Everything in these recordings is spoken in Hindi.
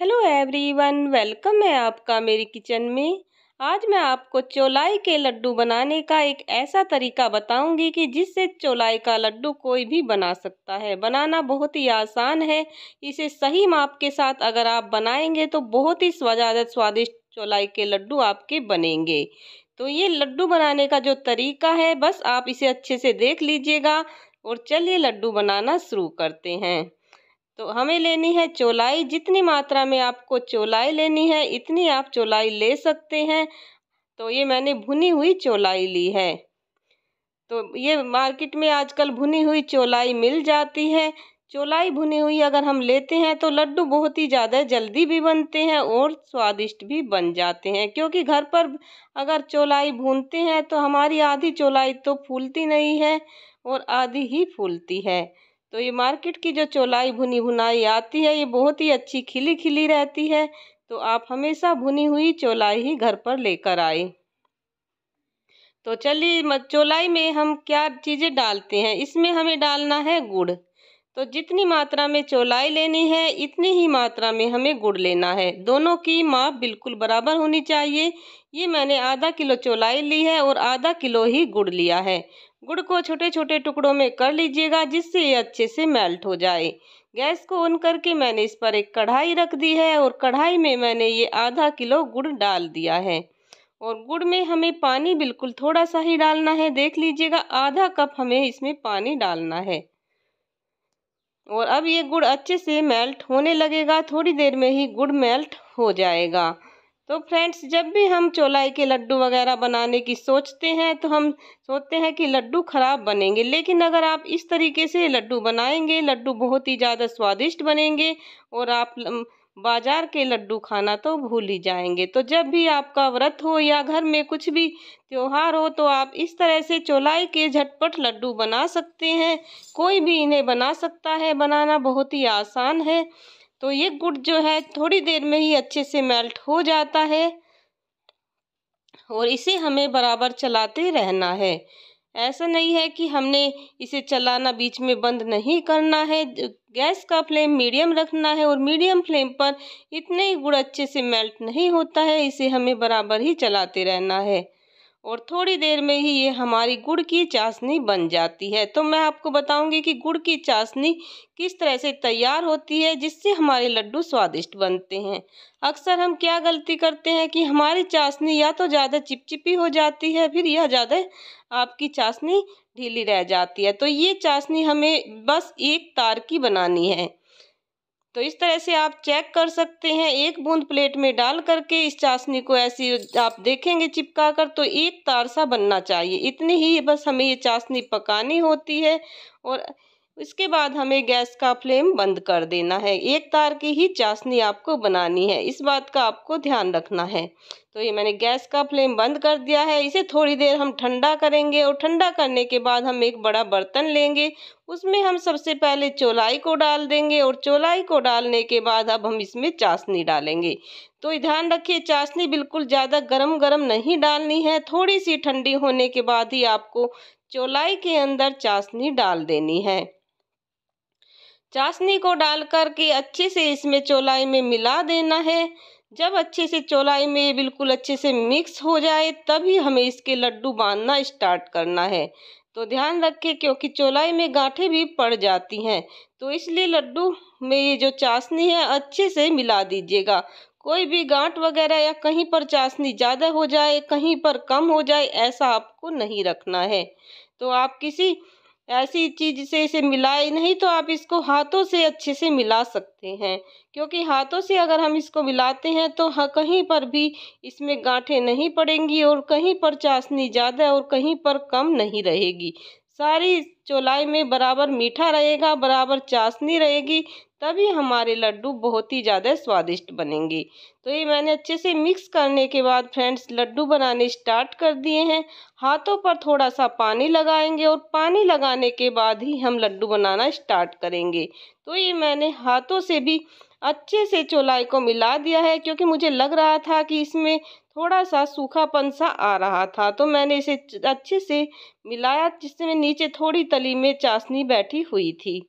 हेलो एवरीवन वेलकम है आपका मेरी किचन में आज मैं आपको चौलाई के लड्डू बनाने का एक ऐसा तरीका बताऊंगी कि जिससे चौलाई का लड्डू कोई भी बना सकता है बनाना बहुत ही आसान है इसे सही माप के साथ अगर आप बनाएंगे तो बहुत ही ज़्यादा स्वादिष्ट चौलाई के लड्डू आपके बनेंगे तो ये लड्डू बनाने का जो तरीका है बस आप इसे अच्छे से देख लीजिएगा और चलिए लड्डू बनाना शुरू करते हैं तो हमें लेनी है चौलाई जितनी मात्रा में आपको चौलाई लेनी है इतनी आप चौलाई ले सकते हैं तो ये मैंने भुनी हुई चौलाई ली है तो ये मार्केट में आजकल भुनी हुई चौलाई मिल जाती है चौलाई भुनी हुई अगर हम लेते हैं तो लड्डू बहुत ही ज़्यादा जल्दी भी बनते हैं और स्वादिष्ट भी बन जाते हैं क्योंकि घर पर अगर चौलाई भूनते हैं तो हमारी आधी चौलाई तो फूलती नहीं है और आधी ही फूलती है तो ये मार्केट की जो चौलाई भुनी भुनाई आती है ये बहुत ही अच्छी खिली खिली रहती है तो आप हमेशा भुनी हुई चौलाई ही घर पर लेकर आए तो चलिए चौलाई में हम क्या चीज़ें डालते हैं इसमें हमें डालना है गुड़ तो जितनी मात्रा में चौलाई लेनी है इतनी ही मात्रा में हमें गुड़ लेना है दोनों की माप बिल्कुल बराबर होनी चाहिए ये मैंने आधा किलो चौलाई ली है और आधा किलो ही गुड़ लिया है गुड़ को छोटे छोटे टुकड़ों में कर लीजिएगा जिससे ये अच्छे से मेल्ट हो जाए गैस को ऑन करके मैंने इस पर एक कढ़ाई रख दी है और कढ़ाई में मैंने ये आधा किलो गुड़ डाल दिया है और गुड़ में हमें पानी बिल्कुल थोड़ा सा ही डालना है देख लीजिएगा आधा कप हमें इसमें पानी डालना है और अब ये गुड़ अच्छे से मेल्ट होने लगेगा थोड़ी देर में ही गुड़ मेल्ट हो जाएगा तो फ्रेंड्स जब भी हम चौलाई के लड्डू वगैरह बनाने की सोचते हैं तो हम सोचते हैं कि लड्डू ख़राब बनेंगे लेकिन अगर आप इस तरीके से लड्डू बनाएंगे लड्डू बहुत ही ज़्यादा स्वादिष्ट बनेंगे और आप बाजार के लड्डू खाना तो भूल ही जाएंगे तो जब भी आपका व्रत हो या घर में कुछ भी त्यौहार हो तो आप इस तरह से चौलाई के झटपट लड्डू बना सकते हैं कोई भी इन्हें बना सकता है बनाना बहुत ही आसान है तो ये गुड़ जो है थोड़ी देर में ही अच्छे से मेल्ट हो जाता है और इसे हमें बराबर चलाते रहना है ऐसा नहीं है कि हमने इसे चलाना बीच में बंद नहीं करना है गैस का फ्लेम मीडियम रखना है और मीडियम फ्लेम पर इतने ही गुड़ अच्छे से मेल्ट नहीं होता है इसे हमें बराबर ही चलाते रहना है और थोड़ी देर में ही ये हमारी गुड़ की चाशनी बन जाती है तो मैं आपको बताऊंगी कि गुड़ की चाशनी किस तरह से तैयार होती है जिससे हमारे लड्डू स्वादिष्ट बनते हैं अक्सर हम क्या गलती करते हैं कि हमारी चाशनी या तो ज़्यादा चिपचिपी हो जाती है फिर यह ज़्यादा आपकी चाशनी ढीली रह जाती है तो ये चाशनी हमें बस एक तार की बनानी है तो इस तरह से आप चेक कर सकते हैं एक बूंद प्लेट में डाल करके इस चाशनी को ऐसी आप देखेंगे चिपका कर तो एक तार सा बनना चाहिए इतनी ही बस हमें ये चाशनी पकानी होती है और इसके बाद हमें गैस का फ्लेम बंद कर देना है एक तार की ही चाशनी आपको बनानी है इस बात का आपको ध्यान रखना है तो ये मैंने गैस का फ्लेम बंद कर दिया है इसे थोड़ी देर हम ठंडा करेंगे और ठंडा करने के बाद हम एक बड़ा बर्तन लेंगे उसमें हम सबसे पहले चौलाई को डाल देंगे और चौलाई को डालने के बाद अब हम इसमें चाशनी डालेंगे तो ध्यान रखिए चाशनी बिल्कुल ज़्यादा गरम गरम नहीं डालनी है थोड़ी सी ठंडी होने के बाद ही आपको चौलाई के अंदर चाशनी डाल देनी है चाशनी को डाल करके अच्छे से इसमें चौलाई में मिला देना है जब अच्छे से चौलाई में बिल्कुल अच्छे से मिक्स हो जाए तभी हमें इसके लड्डू बांधना स्टार्ट करना है तो ध्यान रखें क्योंकि चौलाई में गांठें भी पड़ जाती हैं तो इसलिए लड्डू में ये जो चाशनी है अच्छे से मिला दीजिएगा कोई भी गांठ वगैरह या कहीं पर चाशनी ज़्यादा हो जाए कहीं पर कम हो जाए ऐसा आपको नहीं रखना है तो आप किसी ऐसी चीज से इसे मिलाए नहीं तो आप इसको हाथों से अच्छे से मिला सकते हैं क्योंकि हाथों से अगर हम इसको मिलाते हैं तो कहीं पर भी इसमें गांठें नहीं पड़ेंगी और कहीं पर चाशनी ज़्यादा और कहीं पर कम नहीं रहेगी सारी चौलाई में बराबर मीठा रहेगा बराबर चाशनी रहेगी तभी हमारे लड्डू बहुत ही ज़्यादा स्वादिष्ट बनेंगे तो ये मैंने अच्छे से मिक्स करने के बाद फ्रेंड्स लड्डू बनाने स्टार्ट कर दिए हैं हाथों पर थोड़ा सा पानी लगाएंगे और पानी लगाने के बाद ही हम लड्डू बनाना स्टार्ट करेंगे तो ये मैंने हाथों से भी अच्छे से चौलाई को मिला दिया है क्योंकि मुझे लग रहा था कि इसमें थोड़ा सा सूखापन सा आ रहा था तो मैंने इसे अच्छे से मिलाया जिसमें नीचे थोड़ी तली में चाशनी बैठी हुई थी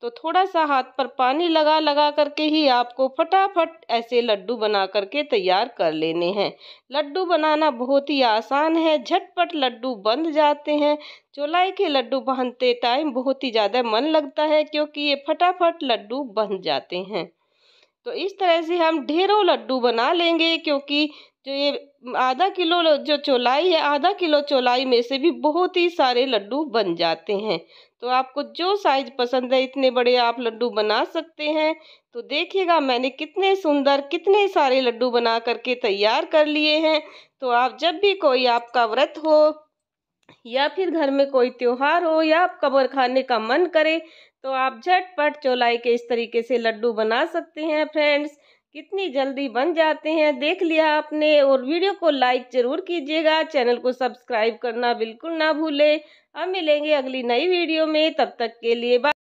तो थोड़ा सा हाथ पर पानी लगा लगा करके ही आपको फटाफट ऐसे लड्डू बना करके तैयार कर लेने हैं लड्डू बनाना बहुत ही आसान है झटपट लड्डू बन जाते हैं चौलाई के लड्डू बनते टाइम बहुत ही ज़्यादा मन लगता है क्योंकि ये फटाफट लड्डू बन जाते हैं तो इस तरह से हम ढेरों लड्डू बना लेंगे क्योंकि जो तो ये आधा किलो जो चौलाई है आधा किलो चौलाई में से भी बहुत ही सारे लड्डू बन जाते हैं तो आपको जो साइज पसंद है इतने बड़े आप लड्डू बना सकते हैं तो देखिएगा मैंने कितने सुंदर कितने सारे लड्डू बना करके तैयार कर लिए हैं तो आप जब भी कोई आपका व्रत हो या फिर घर में कोई त्यौहार हो या आप कबर खाने का मन करे तो आप झटपट चौलाई के इस तरीके से लड्डू बना सकते हैं फ्रेंड्स कितनी जल्दी बन जाते हैं देख लिया आपने और वीडियो को लाइक ज़रूर कीजिएगा चैनल को सब्सक्राइब करना बिल्कुल ना भूले अब मिलेंगे अगली नई वीडियो में तब तक के लिए बाय